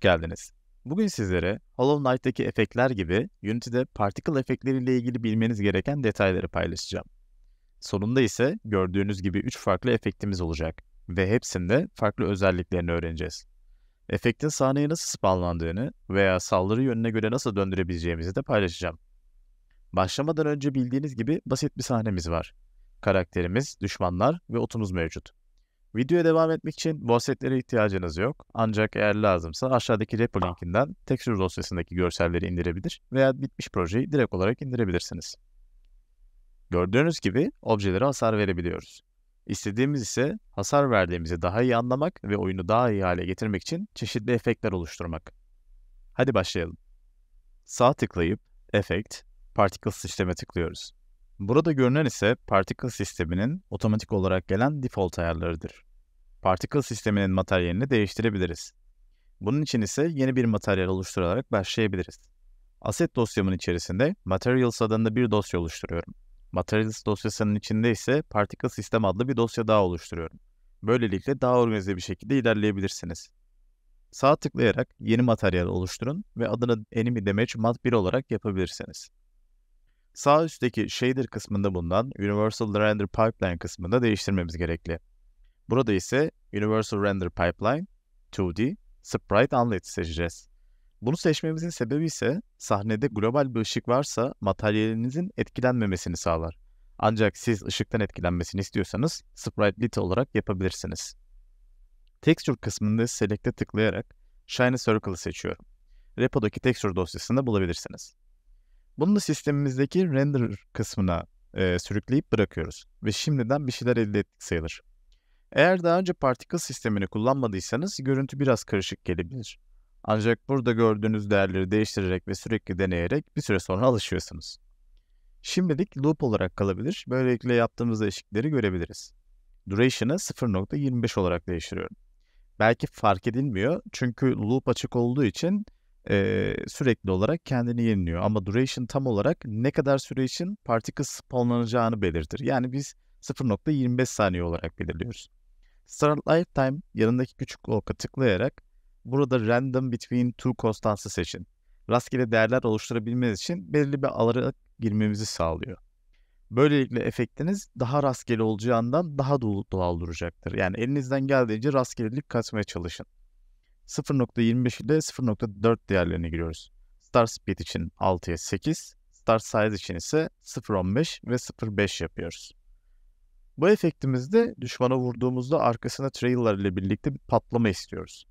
geldiniz. Bugün sizlere Hollow Knight'taki efektler gibi Unity'de particle efektleriyle ilgili bilmeniz gereken detayları paylaşacağım. Sonunda ise gördüğünüz gibi 3 farklı efektimiz olacak ve hepsinde farklı özelliklerini öğreneceğiz. Efektin sahneye nasıl spawnlandığını veya saldırı yönüne göre nasıl döndürebileceğimizi de paylaşacağım. Başlamadan önce bildiğiniz gibi basit bir sahnemiz var. Karakterimiz, düşmanlar ve otumuz mevcut. Videoya devam etmek için bu asetlere ihtiyacınız yok. Ancak eğer lazımsa aşağıdaki repo linkinden texture dosyasındaki görselleri indirebilir veya bitmiş projeyi direkt olarak indirebilirsiniz. Gördüğünüz gibi objelere hasar verebiliyoruz. İstediğimiz ise hasar verdiğimizi daha iyi anlamak ve oyunu daha iyi hale getirmek için çeşitli efektler oluşturmak. Hadi başlayalım. Sağ tıklayıp Effect, Particle sisteme tıklıyoruz. Burada görünen ise Particle sisteminin otomatik olarak gelen default ayarlarıdır. Partikel sisteminin materyalini değiştirebiliriz. Bunun için ise yeni bir materyal oluşturarak başlayabiliriz. Asset dosyamın içerisinde Materials adında bir dosya oluşturuyorum. Materials dosyasının içinde ise Particle System adlı bir dosya daha oluşturuyorum. Böylelikle daha organize bir şekilde ilerleyebilirsiniz. Sağ tıklayarak yeni materyal oluşturun ve adını Enemy Damage Mod 1 olarak yapabilirsiniz. Sağ üstteki Shader kısmında bulunan Universal Render Pipeline kısmında değiştirmemiz gerekli. Burada ise Universal Render Pipeline 2D Sprite Unlit seçeceğiz. Bunu seçmemizin sebebi ise sahnede global bir ışık varsa materyalinizin etkilenmemesini sağlar. Ancak siz ışıktan etkilenmesini istiyorsanız Sprite Lit olarak yapabilirsiniz. Texture kısmında Select'e tıklayarak Shiny Circle'ı seçiyorum. Repo'daki texture dosyasında bulabilirsiniz. Bunu da sistemimizdeki render kısmına e, sürükleyip bırakıyoruz ve şimdiden bir şeyler elde ettik sayılır. Eğer daha önce partikül sistemini kullanmadıysanız görüntü biraz karışık gelebilir. Ancak burada gördüğünüz değerleri değiştirerek ve sürekli deneyerek bir süre sonra alışıyorsunuz. Şimdilik loop olarak kalabilir, böylelikle yaptığımız değişiklikleri görebiliriz. Duration'ı 0.25 olarak değiştiriyorum. Belki fark edilmiyor çünkü loop açık olduğu için e, sürekli olarak kendini yeniliyor. Ama duration tam olarak ne kadar süre için particle spawnlanacağını belirtir. Yani biz 0.25 saniye olarak belirliyoruz. Start Lifetime yanındaki küçük oka tıklayarak burada Random Between Two Constants'ı seçin. Rastgele değerler oluşturabilmeniz için belirli bir alara girmemizi sağlıyor. Böylelikle efektiniz daha rastgele olacağından daha doğal duracaktır. Yani elinizden geldiğince rastgelelik katmaya çalışın. 0.25 ile 0.4 değerlerini giriyoruz. Start Speed için 6'ya 8, Start Size için ise 0.15 ve 0.5 yapıyoruz. Bu efektimizde düşmana vurduğumuzda arkasına trailer ile birlikte bir patlama istiyoruz.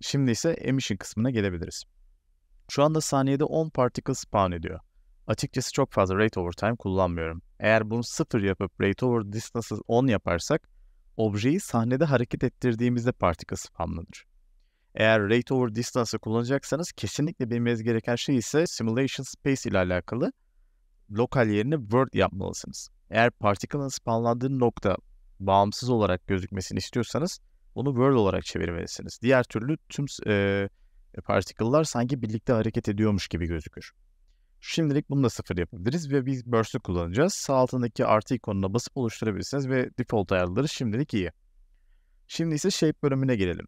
Şimdi ise emission kısmına gelebiliriz. Şu anda saniyede 10 particle spawn ediyor. Açıkçası çok fazla rate over time kullanmıyorum. Eğer bunu 0 yapıp rate over distance'ı 10 yaparsak objeyi sahnede hareket ettirdiğimizde particle spamlanır. Eğer rate over distance'ı kullanacaksanız kesinlikle bilmeniz gereken şey ise simulation space ile alakalı lokal yerine world yapmalısınız. Eğer particle'ın spanlandığı nokta bağımsız olarak gözükmesini istiyorsanız onu world olarak çevirmelisiniz. Diğer türlü tüm e, particle'lar sanki birlikte hareket ediyormuş gibi gözükür. Şimdilik bunu da sıfır yapabiliriz ve biz burst'ü kullanacağız. Sağ altındaki artı ikonuna basıp oluşturabilirsiniz ve default ayarları şimdilik iyi. Şimdi ise shape bölümüne girelim.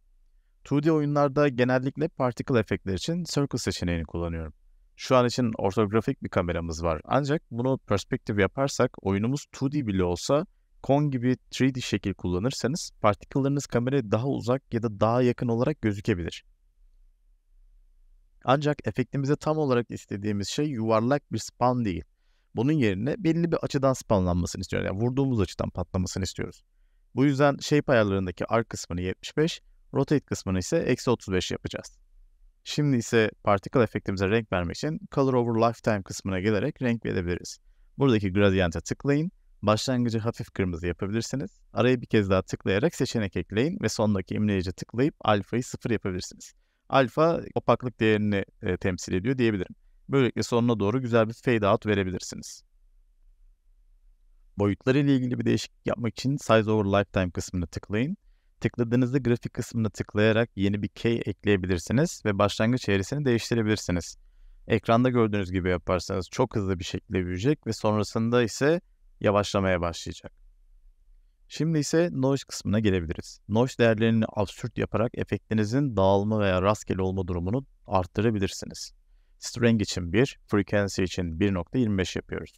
2D oyunlarda genellikle particle efektleri için circle seçeneğini kullanıyorum. Şu an için ortografik bir kameramız var. Ancak bunu perspektif yaparsak oyunumuz 2D bile olsa Kon gibi 3D şekil kullanırsanız partikülleriniz kameraya daha uzak ya da daha yakın olarak gözükebilir. Ancak efektimize tam olarak istediğimiz şey yuvarlak bir span değil. Bunun yerine belli bir açıdan spanlanmasını istiyoruz. Yani vurduğumuz açıdan patlamasını istiyoruz. Bu yüzden shape ayarlarındaki arc kısmını 75, rotate kısmını ise eksi 35 yapacağız. Şimdi ise particle efektimize renk vermek için Color over Lifetime kısmına gelerek renk verebiliriz. Buradaki gradiente tıklayın. Başlangıcı hafif kırmızı yapabilirsiniz. Arayı bir kez daha tıklayarak seçenek ekleyin ve sondaki imleyece tıklayıp alfayı sıfır yapabilirsiniz. Alfa opaklık değerini e, temsil ediyor diyebilirim. Böylelikle sonuna doğru güzel bir fade out verebilirsiniz. Boyutları ile ilgili bir değişiklik yapmak için Size over Lifetime kısmına tıklayın tıkladığınızda grafik kısmına tıklayarak yeni bir key ekleyebilirsiniz ve başlangıç eğrisini değiştirebilirsiniz. Ekranda gördüğünüz gibi yaparsanız çok hızlı bir şekilde büyüyecek ve sonrasında ise yavaşlamaya başlayacak. Şimdi ise noise kısmına gelebiliriz. Noise değerlerini absürt yaparak efektinizin dağılma veya rastgele olma durumunu arttırabilirsiniz. String için 1, frequency için 1.25 yapıyoruz.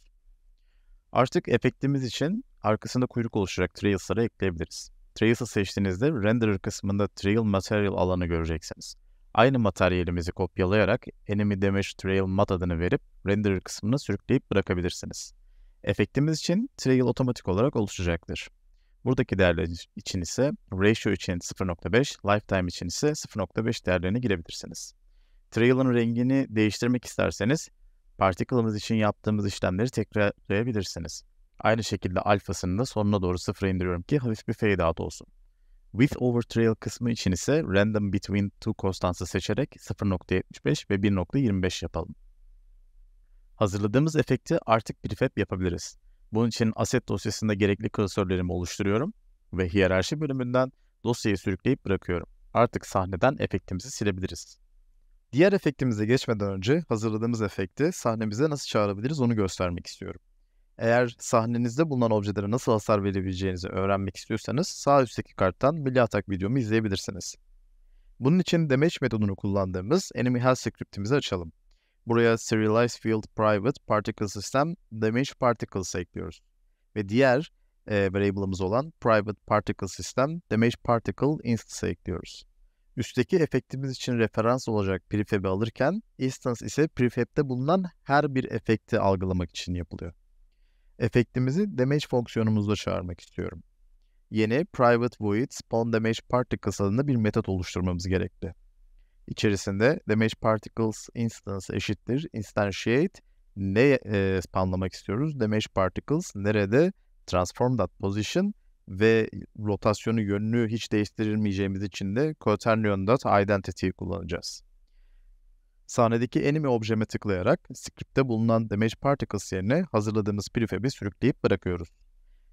Artık efektimiz için arkasında kuyruk oluşarak trails'ları ekleyebiliriz. Trace'ı seçtiğinizde Renderer kısmında Trail Material alanı göreceksiniz. Aynı materyalimizi kopyalayarak Enemy Damage Trail Mat adını verip Renderer kısmına sürükleyip bırakabilirsiniz. Efektimiz için Trail otomatik olarak oluşacaktır. Buradaki değerler için ise Ratio için 0.5, Lifetime için ise 0.5 değerlerine girebilirsiniz. Trail'ın rengini değiştirmek isterseniz Particle'ımız için yaptığımız işlemleri tekrarlayabilirsiniz. Aynı şekilde alfasını da sonuna doğru sıfıra indiriyorum ki hafif bir fade out olsun. With over trail kısmı için ise random between two constants'ı seçerek 0.75 ve 1.25 yapalım. Hazırladığımız efekti artık prefab yapabiliriz. Bunun için asset dosyasında gerekli klasörlerimi oluşturuyorum ve hiyerarşi bölümünden dosyayı sürükleyip bırakıyorum. Artık sahneden efektimizi silebiliriz. Diğer efektimize geçmeden önce hazırladığımız efekti sahnemize nasıl çağırabiliriz onu göstermek istiyorum. Eğer sahnenizde bulunan objelere nasıl hasar verebileceğinizi öğrenmek istiyorsanız sağ üstteki karttan milli atak videomu izleyebilirsiniz. Bunun için damage metodunu kullandığımız enemy health scriptimizi açalım. Buraya Serialize Field Private Particle System Damage Particles ekliyoruz. Ve diğer e, variable'ımız olan Private Particle System Damage Particle Instance'a ekliyoruz. Üstteki efektimiz için referans olacak prefab'i alırken instance ise prefab'te bulunan her bir efekti algılamak için yapılıyor. Efektimizi damage fonksiyonumuzda çağırmak istiyorum. Yeni private void spawn damage particles adında bir metot oluşturmamız gerekli. İçerisinde damage particles instance eşittir instantiate ne e, spawnlamak istiyoruz? Damage particles nerede? Transform that position ve rotasyonu yönünü hiç değiştirilmeyeceğimiz için de quaternion.identity kullanacağız sahnedeki enemy objeme tıklayarak script'te bulunan damage particles yerine hazırladığımız prefab'i sürükleyip bırakıyoruz.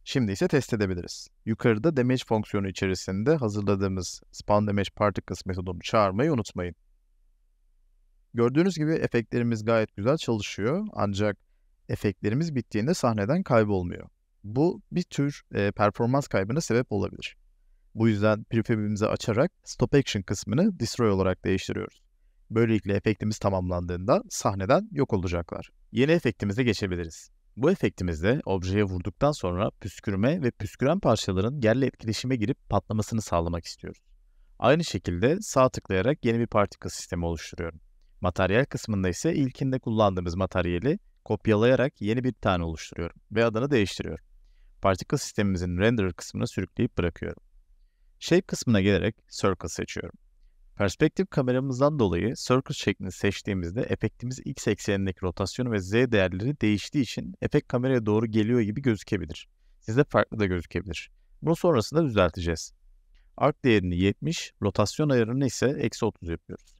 Şimdi ise test edebiliriz. Yukarıda damage fonksiyonu içerisinde hazırladığımız spawn damage particles metodunu çağırmayı unutmayın. Gördüğünüz gibi efektlerimiz gayet güzel çalışıyor ancak efektlerimiz bittiğinde sahneden kaybolmuyor. Bu bir tür e, performans kaybına sebep olabilir. Bu yüzden prefab'imizi açarak stop action kısmını destroy olarak değiştiriyoruz. Böylelikle efektimiz tamamlandığında sahneden yok olacaklar. Yeni efektimize geçebiliriz. Bu efektimizde objeye vurduktan sonra püskürme ve püsküren parçaların yerle etkileşime girip patlamasını sağlamak istiyoruz. Aynı şekilde sağ tıklayarak yeni bir partikül sistemi oluşturuyorum. Materyal kısmında ise ilkinde kullandığımız materyali kopyalayarak yeni bir tane oluşturuyorum ve adını değiştiriyorum. Partikül sistemimizin render kısmına sürükleyip bırakıyorum. Shape kısmına gelerek circle seçiyorum. Perspektif kameramızdan dolayı circle şeklini seçtiğimizde efektimiz x eksenindeki rotasyonu ve z değerleri değiştiği için efekt kameraya doğru geliyor gibi gözükebilir. Size farklı da gözükebilir. Bunu sonrasında düzelteceğiz. Arc değerini 70, rotasyon ayarını ise eksi 30 yapıyoruz.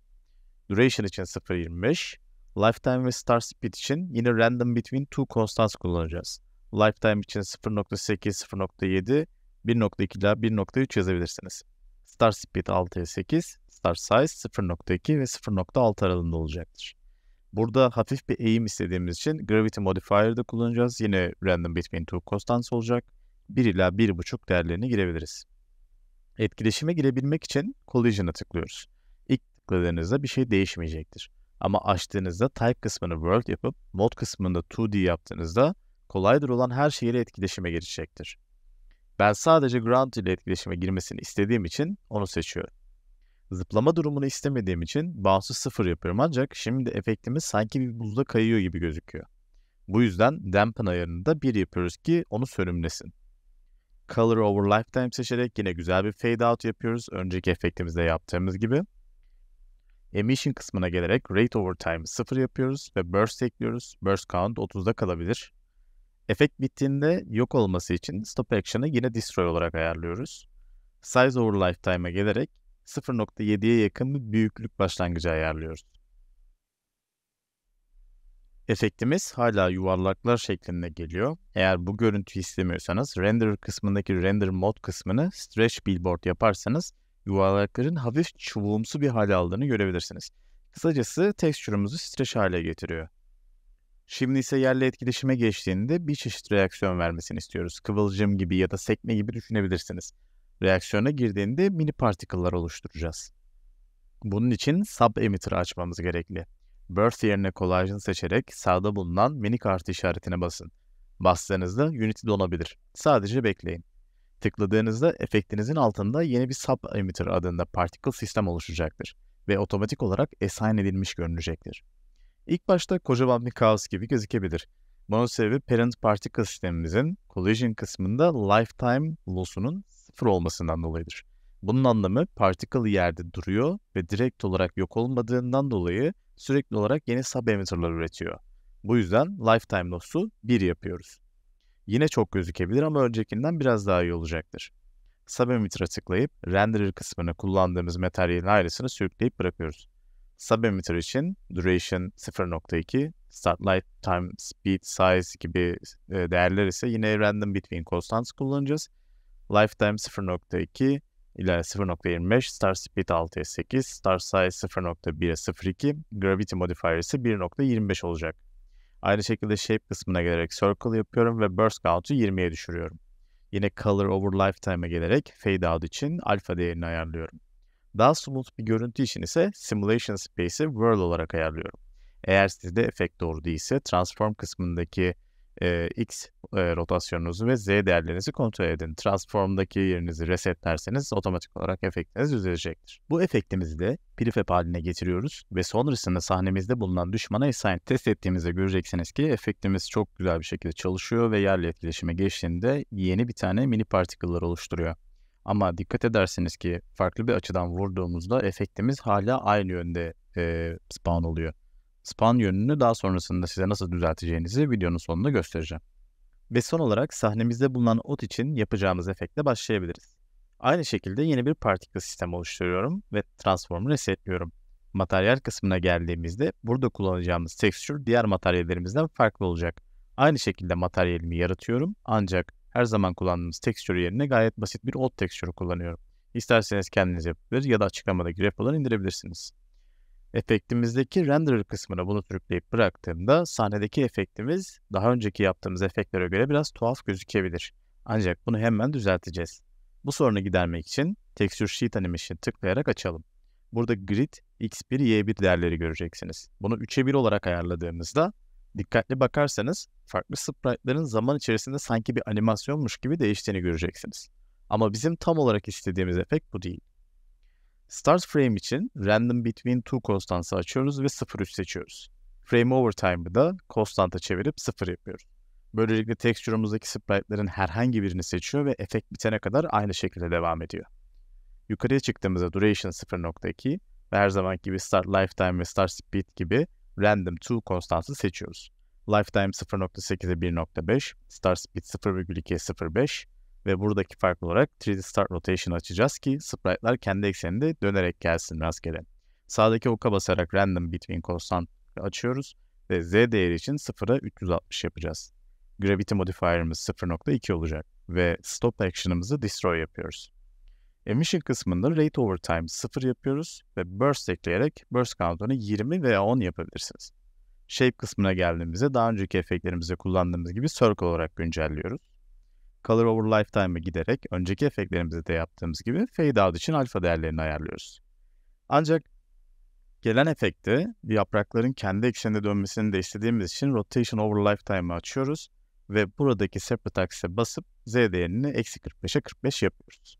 Duration için 0.25, Lifetime ve Star Speed için yine Random Between Two Constants kullanacağız. Lifetime için 0.8, 0.7, 1.2 ile 1.3 yazabilirsiniz. Star Speed 6'ya 8, star size 0.2 ve 0.6 aralığında olacaktır. Burada hafif bir eğim istediğimiz için Gravity Modifier'da kullanacağız. Yine Random Between Two Constants olacak. 1 ila 1.5 değerlerine girebiliriz. Etkileşime girebilmek için Collision'a tıklıyoruz. İlk tıkladığınızda bir şey değişmeyecektir. Ama açtığınızda Type kısmını World yapıp Mod kısmında 2D yaptığınızda Collider olan her şeyle etkileşime girecektir. Ben sadece Ground ile etkileşime girmesini istediğim için onu seçiyorum. Zıplama durumunu istemediğim için bounce'ı sıfır yapıyorum ancak şimdi efektimiz sanki bir buzda kayıyor gibi gözüküyor. Bu yüzden dampen ayarını da bir yapıyoruz ki onu sönümlesin. Color over Lifetime seçerek yine güzel bir fade out yapıyoruz önceki efektimizde yaptığımız gibi. Emission kısmına gelerek Rate over time sıfır yapıyoruz ve Burst ekliyoruz. Burst Count 30'da kalabilir. Efekt bittiğinde yok olması için Stop Action'ı yine Destroy olarak ayarlıyoruz. Size over Lifetime'a gelerek 0.7'ye yakın bir büyüklük başlangıcı ayarlıyoruz. Efektimiz hala yuvarlaklar şeklinde geliyor. Eğer bu görüntüyü istemiyorsanız render kısmındaki render mod kısmını stretch billboard yaparsanız yuvarlakların hafif çubuğumsu bir hale aldığını görebilirsiniz. Kısacası texture'ımızı stretch hale getiriyor. Şimdi ise yerle etkileşime geçtiğinde bir çeşit reaksiyon vermesini istiyoruz. Kıvılcım gibi ya da sekme gibi düşünebilirsiniz reaksiyona girdiğinde mini particle'lar oluşturacağız. Bunun için sub emitter açmamız gerekli. Birth yerine kolajını seçerek sağda bulunan Mini artı işaretine basın. Bastığınızda Unity donabilir. Sadece bekleyin. Tıkladığınızda efektinizin altında yeni bir sub emitter adında particle sistem oluşacaktır ve otomatik olarak assign edilmiş görünecektir. İlk başta kocaman bir kaos gibi gözükebilir bunun sebebi parent particle sistemimizin collision kısmında lifetime loss'unun sıfır olmasından dolayıdır. Bunun anlamı particle yerde duruyor ve direkt olarak yok olmadığından dolayı sürekli olarak yeni sub-emitter'lar üretiyor. Bu yüzden lifetime loss'u 1 yapıyoruz. Yine çok gözükebilir ama öncekinden biraz daha iyi olacaktır. Sub-emitter'a tıklayıp renderer kısmını kullandığımız materyalin ailesini sürükleyip bırakıyoruz. Sub-emitter için duration 0.2, start light time, speed size gibi e, değerler ise yine random between constants kullanacağız. Lifetime 0.2 ile 0.25, star speed 6'ya 8, star size 0.1'e 0.2, gravity modifier ise 1.25 olacak. Aynı şekilde shape kısmına gelerek circle yapıyorum ve burst count'u 20'ye düşürüyorum. Yine color over lifetime'e gelerek fade out için alfa değerini ayarlıyorum. Daha smooth bir görüntü için ise simulation space'i world olarak ayarlıyorum. Eğer sizde efekt doğru değilse transform kısmındaki e, X e, rotasyonunuzu ve Z değerlerinizi kontrol edin. Transform'daki yerinizi resetlerseniz otomatik olarak efektiniz düzelecektir. Bu efektimizi de prefab haline getiriyoruz ve sonrasında sahnemizde bulunan düşmana assign test ettiğimizde göreceksiniz ki efektimiz çok güzel bir şekilde çalışıyor ve yerle etkileşime geçtiğinde yeni bir tane mini particle'lar oluşturuyor. Ama dikkat ederseniz ki farklı bir açıdan vurduğumuzda efektimiz hala aynı yönde e, spawn oluyor. Span yönünü daha sonrasında size nasıl düzelteceğinizi videonun sonunda göstereceğim. Ve son olarak sahnemizde bulunan ot için yapacağımız efekte başlayabiliriz. Aynı şekilde yeni bir partikül sistem oluşturuyorum ve transformu resetliyorum. Materyal kısmına geldiğimizde burada kullanacağımız tekstür diğer materyallerimizden farklı olacak. Aynı şekilde materyalimi yaratıyorum ancak her zaman kullandığımız tekstür yerine gayet basit bir ot tekstürü kullanıyorum. İsterseniz kendiniz yapabilir ya da açıklamadaki repodan indirebilirsiniz. Efektimizdeki render kısmına bunu sürükleyip bıraktığımda sahnedeki efektimiz daha önceki yaptığımız efektlere göre biraz tuhaf gözükebilir. Ancak bunu hemen düzelteceğiz. Bu sorunu gidermek için Texture Sheet Animation tıklayarak açalım. Burada Grid X1, Y1 değerleri göreceksiniz. Bunu 3'e 1 olarak ayarladığımızda dikkatli bakarsanız farklı sprite'ların zaman içerisinde sanki bir animasyonmuş gibi değiştiğini göreceksiniz. Ama bizim tam olarak istediğimiz efekt bu değil. Start frame için random between two konstansı açıyoruz ve 0.3 seçiyoruz. Frame over time'ı da konstanta çevirip 0 yapıyoruz. Böylelikle texture'ımızdaki spritelerin herhangi birini seçiyor ve efekt bitene kadar aynı şekilde devam ediyor. Yukarıya çıktığımızda duration 0.2 ve her zamanki gibi start lifetime ve start speed gibi random two konstantı seçiyoruz. Lifetime 0.8'e 1.5, start speed 0.2'ye ve buradaki fark olarak 3D Start Rotation açacağız ki sprite'lar kendi ekseninde dönerek gelsin rastgele. Sağdaki oka basarak Random Between Constant açıyoruz ve Z değeri için 0'a 360 yapacağız. Gravity modifier'ımız 0.2 olacak ve stop action'ımızı destroy yapıyoruz. Emission kısmında rate over time 0 yapıyoruz ve burst ekleyerek burst count'ını 20 veya 10 yapabilirsiniz. Shape kısmına geldiğimizde daha önceki efektlerimizde kullandığımız gibi circle olarak güncelliyoruz. Color over Lifetime'e giderek önceki efektlerimizde de yaptığımız gibi fade out için alfa değerlerini ayarlıyoruz. Ancak gelen efekti yaprakların kendi ekseninde dönmesini de istediğimiz için Rotation over Lifetime'ı açıyoruz ve buradaki Separate Axis'e basıp Z değerini eksi 45'e 45 yapıyoruz.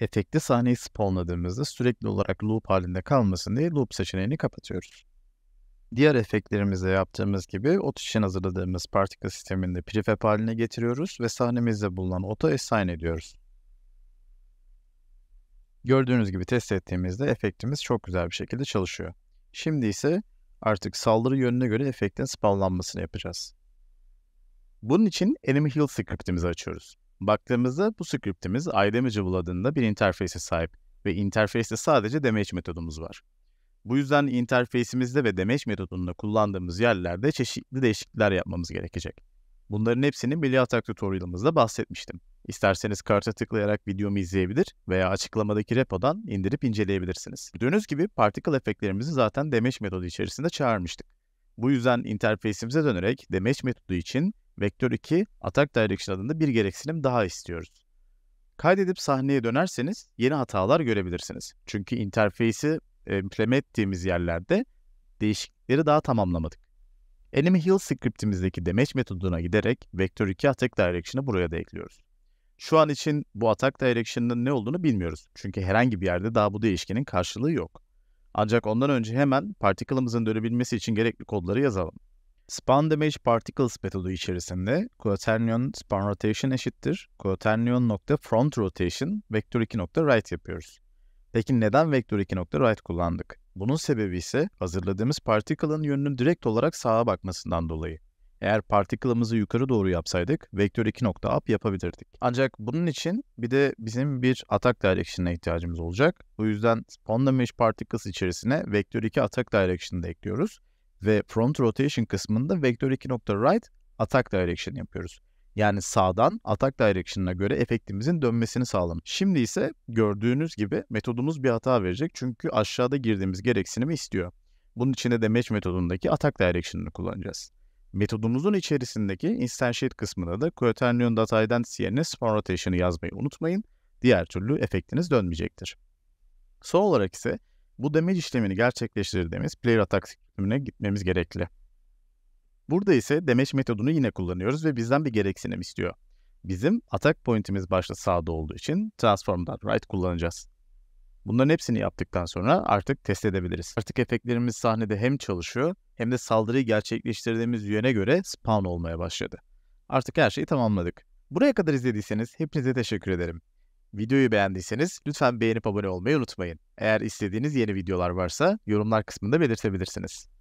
Efekti sahneyi spawnladığımızda sürekli olarak loop halinde kalmasın diye loop seçeneğini kapatıyoruz diğer efektlerimizde yaptığımız gibi ot için hazırladığımız partikül sisteminde prefab haline getiriyoruz ve sahnemizde bulunan ota assign ediyoruz. Gördüğünüz gibi test ettiğimizde efektimiz çok güzel bir şekilde çalışıyor. Şimdi ise artık saldırı yönüne göre efektin spawnlanmasını yapacağız. Bunun için Enemy Heal scriptimizi açıyoruz. Baktığımızda bu scriptimiz iDamageable adında bir interface'e sahip ve interface'te sadece damage metodumuz var. Bu yüzden interfeysimizde ve demeç metodunda kullandığımız yerlerde çeşitli değişiklikler yapmamız gerekecek. Bunların hepsini Milli Atak tutorialımızda bahsetmiştim. İsterseniz karta tıklayarak videomu izleyebilir veya açıklamadaki repodan indirip inceleyebilirsiniz. Gördüğünüz gibi particle efektlerimizi zaten demeç metodu içerisinde çağırmıştık. Bu yüzden interfeysimize dönerek demeç metodu için vektör 2 atak direction adında bir gereksinim daha istiyoruz. Kaydedip sahneye dönerseniz yeni hatalar görebilirsiniz. Çünkü interfeysi e, implement ettiğimiz yerlerde değişiklikleri daha tamamlamadık. Enemy Heal scriptimizdeki damage metoduna giderek vektör 2 attack direction'ı buraya da ekliyoruz. Şu an için bu attack direction'ın ne olduğunu bilmiyoruz. Çünkü herhangi bir yerde daha bu değişkenin karşılığı yok. Ancak ondan önce hemen particle'ımızın dönebilmesi için gerekli kodları yazalım. Span Damage Particles metodu içerisinde quaternion span rotation eşittir quaternion.front rotation vektör 2.right yapıyoruz. Peki neden vektör 2. right kullandık? Bunun sebebi ise hazırladığımız particle'ın yönünün direkt olarak sağa bakmasından dolayı. Eğer particle'ımızı yukarı doğru yapsaydık vektör 2. up yapabilirdik. Ancak bunun için bir de bizim bir atak direction'a ihtiyacımız olacak. Bu yüzden spawn mesh particles içerisine vektör 2 atak direction'ı da ekliyoruz ve front rotation kısmında vektör 2. right atak direction yapıyoruz yani sağdan atak direction'ına göre efektimizin dönmesini sağlamış. Şimdi ise gördüğünüz gibi metodumuz bir hata verecek çünkü aşağıda girdiğimiz gereksinimi istiyor. Bunun için de match metodundaki atak direction'ını kullanacağız. Metodumuzun içerisindeki instantiate kısmında da quaternion data identity yerine spawn rotation'ı yazmayı unutmayın. Diğer türlü efektiniz dönmeyecektir. Son olarak ise bu damage işlemini gerçekleştirdiğimiz player attack script'ine gitmemiz gerekli. Burada ise demeç metodunu yine kullanıyoruz ve bizden bir gereksinim istiyor. Bizim atak point'imiz başta sağda olduğu için transform'dan right kullanacağız. Bunların hepsini yaptıktan sonra artık test edebiliriz. Artık efektlerimiz sahnede hem çalışıyor hem de saldırıyı gerçekleştirdiğimiz yöne göre spawn olmaya başladı. Artık her şeyi tamamladık. Buraya kadar izlediyseniz hepinize teşekkür ederim. Videoyu beğendiyseniz lütfen beğenip abone olmayı unutmayın. Eğer istediğiniz yeni videolar varsa yorumlar kısmında belirtebilirsiniz.